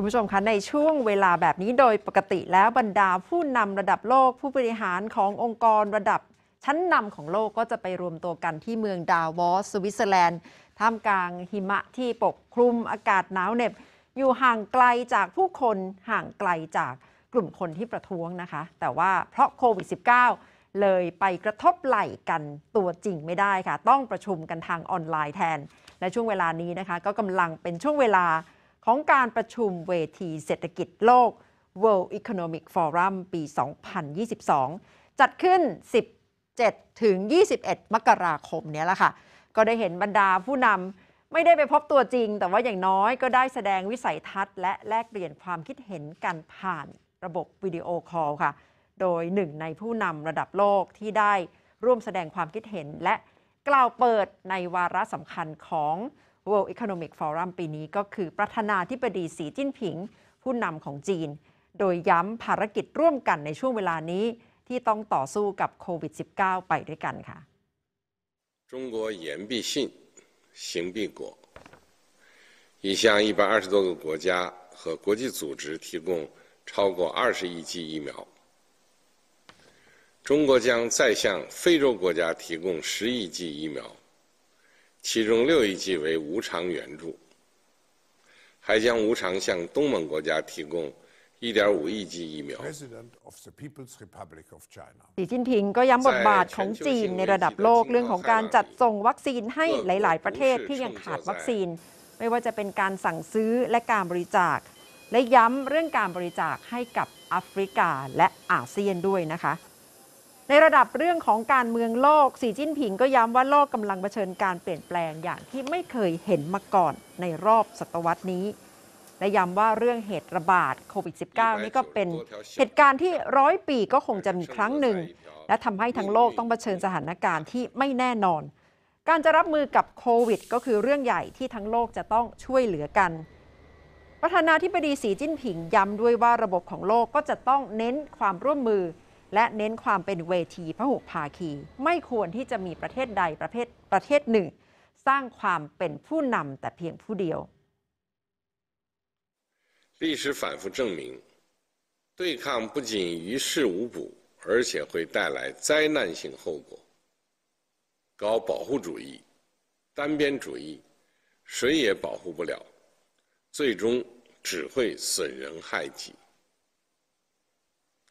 คุณผู้ชมคะ ในช่วงเวลาแบบนี้โดยปกติแล้วบรรดาผู้นำระดับโลก ผู้บริหารขององค์กรระดับชั้นนำของโลกก็จะไปรวมตัวกันที่เมืองดาวอสสวิตเซอร์แลนด์ท่ามกลางหิมะที่ปกคลุมอากาศหนาวเหน็บ อยู่ห่างไกลจากผู้คนห่างไกลจากกลุ่มคนที่ประท้วงนะคะแต่ว่าเพราะโควิด -19 เลยไปกระทบไหล่กันตัวจริงไม่ได้ค่ะ ต้องประชุมกันทางออนไลน์แทนและช่วงเวลานี้นะคะ ก็กำลังเป็นช่วงเวลาของการประชุมเวทีเศรษฐกิจโลก World Economic Forum ปี 2022 จัดขึ้น 17 ถึง 21 มกราคมนี้แหละค่ะ ก็ได้เห็นบรรดาผู้นำไม่ได้ไปพบตัวจริง แต่ว่าอย่างน้อยก็ได้แสดงวิสัยทัศน์และแลกเปลี่ยนความคิดเห็นกันผ่านระบบวิดีโอคอลค่ะ โดยหนึ่งในผู้นำระดับโลกที่ได้ร่วมแสดงความคิดเห็นและกล่าวเปิดในวาระสำคัญของ World Economic Forum ปีนี้ก็คือประธานาธิบดีสีจิ้นผิง ผู้นำของจีน โดยย้ำภารกิจร่วมกันในช่วงเวลานี้ที่ต้องต่อสู้กับโควิด -19 ไปด้วยกันค่ะ中国言必信行必果已向一百二十多个国家和国际组织提供超过二十亿剂疫苗中国将再向非洲国家提供十亿剂疫苗其中六亿计为无偿援助，还将无偿向东盟国家提供。点五亿剂疫苗。สีจินผิงก็ย้ำบทบาทของจีนในระดับโลกเรื่องของการจัดส่งวัคซีนให้หลายๆประเทศที่ยังขาดวัคซีน ไม่ว่าจะเป็นการสั่งซื้อและการบริจาคและย้ำเรื่องการบริจาคให้กับแอฟริกาและอาเซียนด้วยนะคะในระดับเรื่องของการเมืองโลก สีจิ้นผิงก็ย้ำว่าโลกกำลังเผชิญการเปลี่ยนแปลงอย่างที่ไม่เคยเห็นมาก่อนในรอบศตวรรษนี้ และย้ำว่าเรื่องเหตุระบาดโควิด -19 นี่ก็เป็นเหตุการณ์ที่ร้อยปีก็คงจะมีครั้งหนึ่ง และทำให้ทั้งโลกต้องเผชิญสถานการณ์ที่ไม่แน่นอน การจะรับมือกับโควิดก็คือเรื่องใหญ่ที่ทั้งโลกจะต้องช่วยเหลือกันประธานาธิบดีสีจิ้นผิงย้ำด้วยว่าระบบของโลกก็จะต้องเน้นความร่วมมือ和历史反复证明，对抗不仅于事无补，而且会带来灾难性后果。搞保护主义、单边主义，谁也保护不了，最终只会损人害己。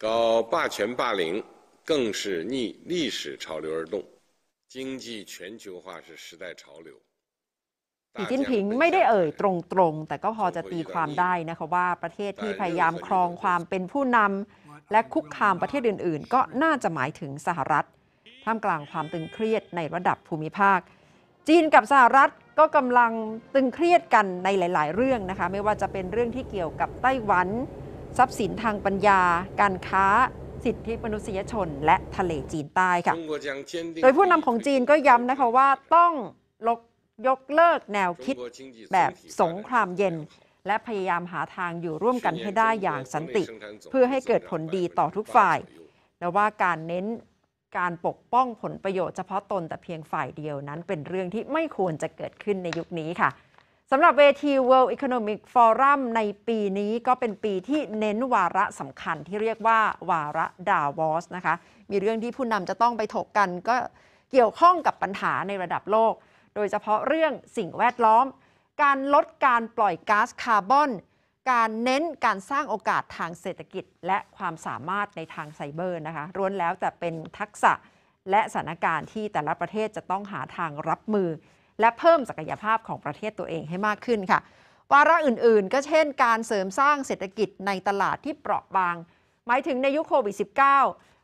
搞霸权霸凌更是逆历史潮流而动，经济全球化是时代潮流。สีจินผิงไม่ได้เอ่ยตรงๆแต่ก็พอจะตีความได้นะคะว่าประเทศที่พยายามครองความเป็นผู้นำและคุกคามประเทศอื่นๆ ก็น่าจะหมายถึงสหรัฐท่ามกลางความตึงเครียดในระดับภูมิภาค จีนกับสหรัฐก็กำลังตึงเครียดกันในหลาย ๆ เรื่องนะคะไม่ว่าจะเป็นเรื่องที่เกี่ยวกับไต้หวันทรัพย์สินทางปัญญาการค้าสิทธิมนุษยชน และทะเลจีนใต้ค่ะโดยผู้นำของจีนก็ย้ำนะคะว่าต้องลกยกเลิกแนวคิดแบบสงครามเย็น และพยายามหาทางอยู่ร่วมกันให้ได้อย่างสันติ เพื่อให้เกิดผลดีต่อทุกฝ่าย และว่าการเน้นการปกป้องผลประโยชน์เฉพาะตนแต่เพียงฝ่ายเดียวนั้นเป็นเรื่องที่ไม่ควรจะเกิดขึ้นในยุคนี้ค่ะสำหรับเวที World Economic Forum ในปีนี้ก็เป็นปีที่เน้นวาระสำคัญที่เรียกว่าวาระดาวอสนะคะ มีเรื่องที่ผู้นำจะต้องไปถกกันก็เกี่ยวข้องกับปัญหาในระดับโลก โดยเฉพาะเรื่องสิ่งแวดล้อม การลดการปล่อยก๊าซคาร์บอน การเน้นการสร้างโอกาสทางเศรษฐกิจและความสามารถในทางไซเบอร์นะคะรวนแล้วแต่เป็นทักษะและสถานการณ์ที่แต่ละประเทศจะต้องหาทางรับมือและเพิ่มศักยภาพของประเทศตัวเองให้มากขึ้นค่ะ วาระอื่นๆ ก็เช่นการเสริมสร้างเศรษฐกิจในตลาดที่เปราะบาง หมายถึงในยุคโควิด -19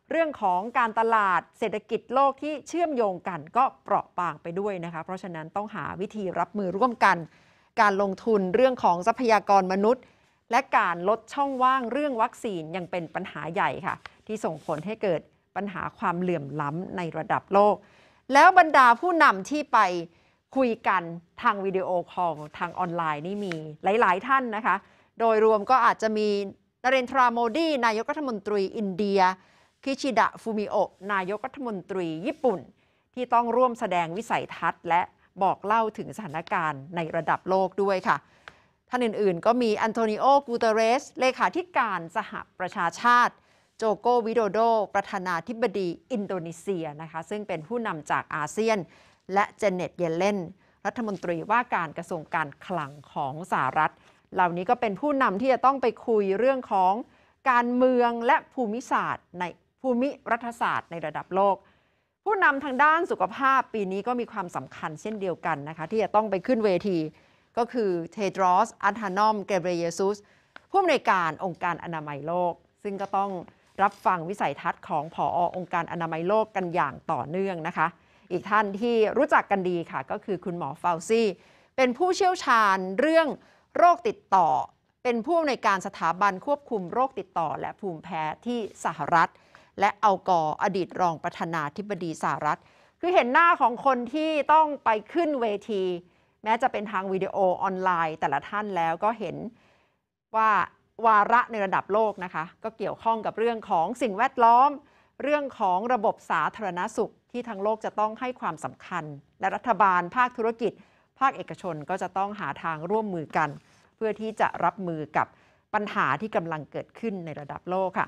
เรื่องของการตลาดเศรษฐกิจโลกที่เชื่อมโยงกันก็เปราะบางไปด้วยนะคะ เพราะฉะนั้นต้องหาวิธีรับมือร่วมกัน การลงทุนเรื่องของทรัพยากรมนุษย์ และการลดช่องว่าง เรื่องวัคซีนยังเป็นปัญหาใหญ่ค่ะ ที่ส่งผลให้เกิดปัญหาความเหลื่อมล้ำในระดับโลก แล้วบรรดาผู้นำที่ไปคุยกันทางวิดีโอคอลทางออนไลน์นี่มี หลาย ๆ ท่านนะคะ โดยรวมก็อาจจะมีนเรนทราโมดี นายกรัฐมนตรีอินเดีย คิชิดะฟูมิโอ นายกรัฐมนตรีญี่ปุ่น ที่ต้องร่วมแสดงวิสัยทัศน์ และบอกเล่าถึงสถานการณ์ในระดับโลกด้วยค่ะ ท่านอื่นๆ ก็มีอันโทนิโอ กูเตเรส เลขาธิการสหประชาชาติโจโกวิโดโดประธานาธิบดีอินโดนีเซียนะคะซึ่งเป็นผู้นำจากอาเซียนและเจเน็ตเยเลนรัฐมนตรีว่าการกระทรวงการคลังของสหรัฐ เหล่านี้ก็เป็นผู้นำที่จะต้องไปคุยเรื่องของการเมืองและภูมิศาสตร์ ในภูมิรัฐศาสตร์ในระดับโลก ผู้นำทางด้านสุขภาพปีนี้ก็มีความสำคัญเช่นเดียวกันนะคะ ที่จะต้องไปขึ้นเวทีก็คือเทดรอสอัธานอมเกเบรียซุสผู้อำนวยการองค์การอนามัยโลก ซึ่งก็ต้องรับฟังวิสัยทัศน์ของผอองค์การอนามัยโลกกันอย่างต่อเนื่องนะคะอีกท่านที่รู้จักกันดีค่ะก็คือคุณหมอเฟลซี่ เป็นผู้เชี่ยวชาญเรื่องโรคติดต่อ เป็นผู้ในการสถาบันควบคุมโรคติดต่อ และภูมิแพ้ที่สหรัฐ และเอากออดีตรองประธานาธิบดีสหรัฐ คือเห็นหน้าของคนที่ต้องไปขึ้นเวที แม้จะเป็นทางวิดีโอออนไลน์ แต่ละท่านแล้วก็เห็นว่าวาระในระดับโลกนะคะก็เกี่ยวข้องกับเรื่องของสิ่งแวดล้อมเรื่องของระบบสาธารณสุขที่ทางโลกจะต้องให้ความสำคัญ และรัฐบาลภาคธุรกิจ ภาคเอกชนก็จะต้องหาทางร่วมมือกัน เพื่อที่จะรับมือกับปัญหาที่กำลังเกิดขึ้นในระดับโลกค่ะ